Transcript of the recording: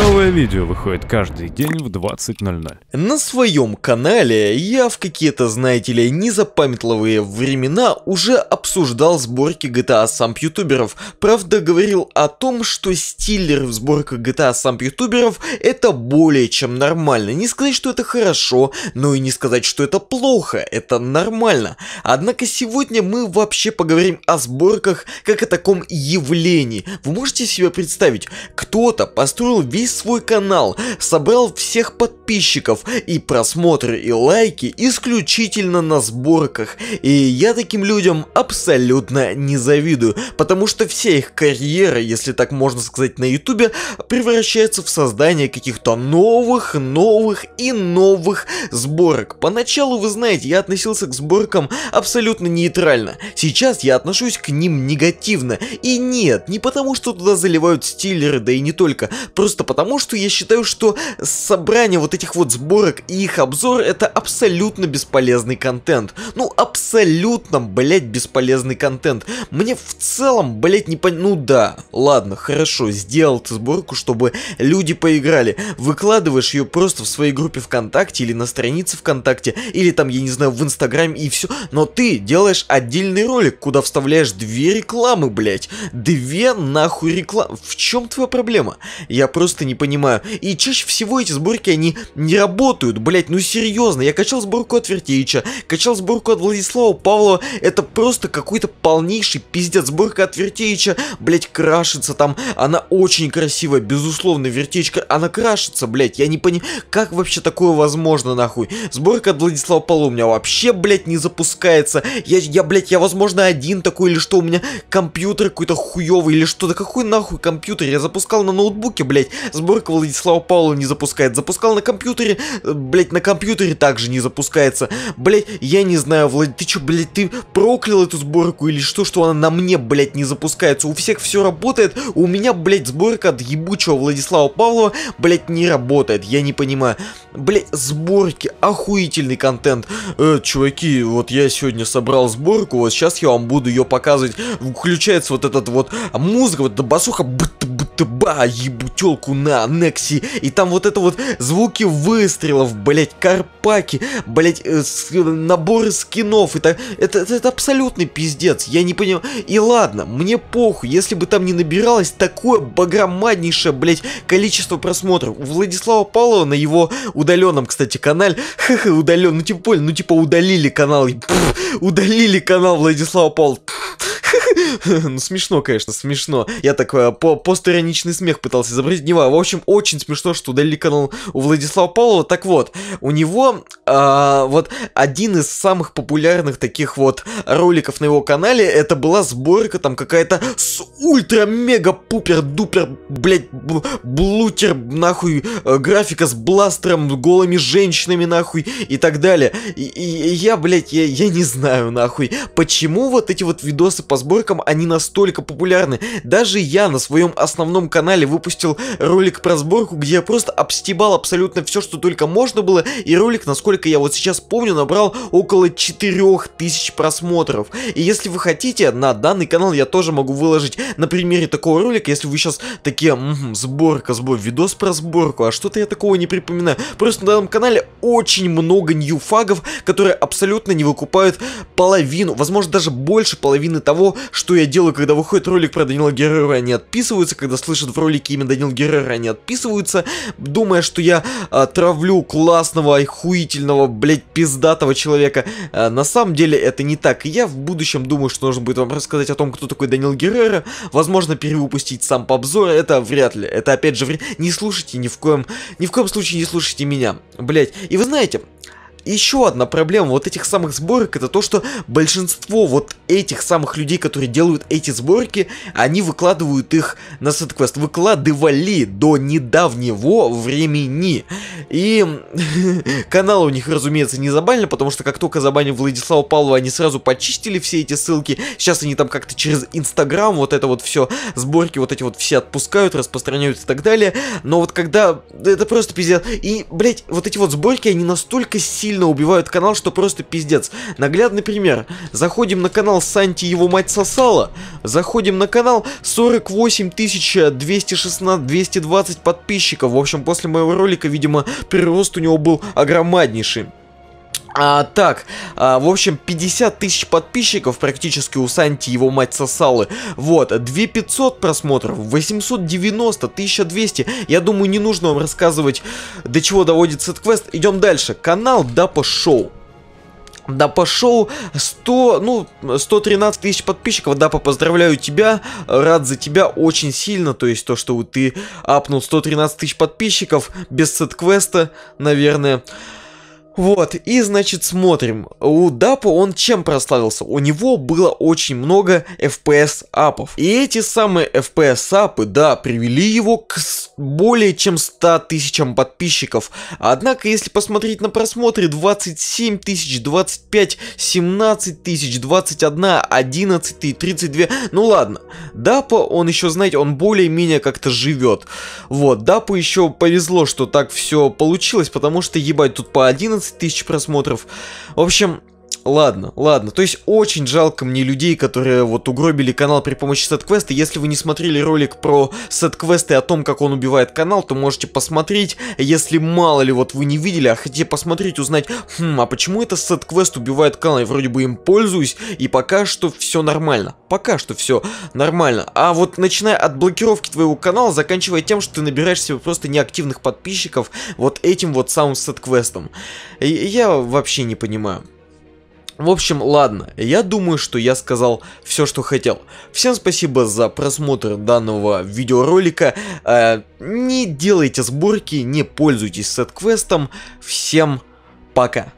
no Новое видео выходит каждый день в 20.00. На своем канале я в какие-то, знаете ли, незапамятливые времена уже обсуждал сборки GTA сам ютуберов. Правда, говорил о том, что стиллер в сборках GTA сам ютуберов это более чем нормально. Не сказать, что это хорошо, но и не сказать, что это плохо, это нормально. Однако сегодня мы вообще поговорим о сборках как о таком явлении. Вы можете себе представить, кто-то построил весь свой свой канал, собрал всех подписчиков и просмотры и лайки исключительно на сборках. И я таким людям абсолютно не завидую, потому что вся их карьера, если так можно сказать на ютубе, превращается в создание каких-то новых, новых и новых сборок. Поначалу, вы знаете, я относился к сборкам абсолютно нейтрально. Сейчас я отношусь к ним негативно. И нет, не потому что туда заливают стиллеры, да и не только, просто потому потому что я считаю, что собрание вот этих вот сборок и их обзор это абсолютно бесполезный контент. Ну, а абсолютно, блядь, бесполезный контент. Мне в целом, блядь, не пон... Ну да, ладно, хорошо, сделал ты сборку, чтобы люди поиграли. Выкладываешь ее просто в своей группе ВКонтакте или на странице ВКонтакте, или там, я не знаю, в Инстаграме и все. Но ты делаешь отдельный ролик, куда вставляешь две рекламы, блядь. Две нахуй рекламы. В чем твоя проблема? Я просто не понимаю. И чаще всего эти сборки, они не работают, блядь, ну серьезно. Я качал сборку от Вертеича, качал сборку от Владислава, слова Павлова, это просто какой-то полнейший пиздец. Сборка от Вертеича, блять, крашится там. Она очень красивая, безусловно, Вертеечка, она крашится, блять. Я не понимаю, как вообще такое возможно, нахуй. Сборка от Владислава Павлова у меня вообще, блять, не запускается. Я, я блять, я, возможно, один такой, или что у меня компьютер какой-то хуёвый, или что-то. Какой нахуй компьютер? Я запускал на ноутбуке, блять. Сборка Владислава Павлова не запускает. Запускал на компьютере, э, блять, на компьютере также не запускается. Блять, я не знаю, Влад, ты что, блядь, ты проклял эту сборку или что, что она на мне, блядь, не запускается? У всех все работает, у меня, блядь, сборка от ебучего Владислава Павлова, блядь, не работает, я не понимаю. Блядь, сборки, охуительный контент. Э, чуваки, вот я сегодня собрал сборку, вот сейчас я вам буду ее показывать. Включается вот этот вот музыка, вот эта басуха, бт бт ба ебутелку на Некси, и там вот это вот звуки выстрелов, блять, карпаки, блять, э, наборы скинов, и это, это, это, это абсолютный пиздец, я не понял. И ладно, мне похуй, если бы там не набиралось такое огромнейшее, блять, количество просмотров. У Владислава Павлова на его удаленном, кстати, канале, ха-ха, удален, ну типа понял, ну типа удалили канал, пфф, удалили канал Владислава Павлова. Пфф, ну, смешно, конечно, смешно. Я так э, по постироничный смех пытался изобразить. Не важно. В общем, очень смешно, что удалили канал у Владислава Павлова. Так вот, у него а, вот один из самых популярных таких вот роликов на его канале, это была сборка там какая-то с ультра-мега-пупер-дупер, блять, блутер, нахуй, э, графика с бластером, голыми женщинами, нахуй, и так далее. И, и я, блять, я, я не знаю, нахуй, почему вот эти вот видосы по сборкам, они настолько популярны. Даже я на своем основном канале выпустил ролик про сборку, где я просто обстебал абсолютно все, что только можно было, и ролик, насколько я вот сейчас помню, набрал около 4000 просмотров. И если вы хотите, на данный канал я тоже могу выложить на примере такого ролика, если вы сейчас такие, м-м, сборка, сбор, видос про сборку, а что-то я такого не припоминаю. Просто на данном канале очень много ньюфагов, которые абсолютно не выкупают половину, возможно даже больше половины того, что что я делаю, когда выходит ролик про Данила Герера, они отписываются, когда слышат в ролике имя Данил Герера, они отписываются, думая, что я а, травлю классного, охуительного, блять, пиздатого человека. А, на самом деле это не так, и я в будущем думаю, что нужно будет вам рассказать о том, кто такой Данил Герера. возможно, перевыпустить сам по обзору, это вряд ли, это опять же, вре... не слушайте ни в коем, ни в коем случае не слушайте меня, блять. И вы знаете, еще одна проблема вот этих самых сборок, это то, что большинство вот этих самых людей, которые делают эти сборки, они выкладывают их на сетквест, выкладывали до недавнего времени. И канал у них, разумеется, не забанили, потому что как только забанили Владислава Павлова, они сразу почистили все эти ссылки. Сейчас они там как-то через Инстаграм вот это вот все, сборки вот эти вот все отпускают, распространяют и так далее. Но вот когда... Это просто пиздец. И, блять вот эти вот сборки, они настолько сильные сильно убивают канал, что просто пиздец. Наглядный пример. Заходим на канал Санти его мать сосала. Заходим на канал 48 216 220 подписчиков. В общем, после моего ролика, видимо, прирост у него был огромнейший. А, так, а, в общем, 50 тысяч подписчиков практически у Санти его мать сосалы. Вот, 2500 просмотров, 890, 1200. Я думаю, не нужно вам рассказывать, до чего доводит сет-квест. Идем дальше. Канал Дапа Шоу. Да пошел 100, ну, 113 тысяч подписчиков, да, поздравляю тебя, рад за тебя очень сильно, то есть то, что ты апнул 113 тысяч подписчиков без сет-квеста, наверное. Вот, и значит смотрим. У Дапа он чем прославился? У него было очень много FPS апов. И эти самые FPS апы, да, привели его к более чем 100 тысячам подписчиков. Однако, если посмотреть на просмотры, 27 тысяч, 25, 17 тысяч, 21, 11 и 32, ну ладно. Дапа, он еще, знаете, он более-менее как-то живет. Вот, Дапу еще повезло, что так все получилось, потому что, ебать, тут по 11 30 тысяч просмотров. В общем, Ладно, ладно. То есть очень жалко мне людей, которые вот угробили канал при помощи сет-квеста. Если вы не смотрели ролик про сет-квесты о том, как он убивает канал, то можете посмотреть. Если мало ли вот вы не видели, а хотите посмотреть, узнать, хм, а почему это сет-квест убивает канал? Я вроде бы им пользуюсь, и пока что все нормально. Пока что все нормально. А вот начиная от блокировки твоего канала, заканчивая тем, что ты набираешь себе просто неактивных подписчиков вот этим вот самым сет-квестом. Я вообще не понимаю. В общем, ладно, я думаю, что я сказал все, что хотел. Всем спасибо за просмотр данного видеоролика. Э, не делайте сборки, не пользуйтесь сет-квестом. Всем пока.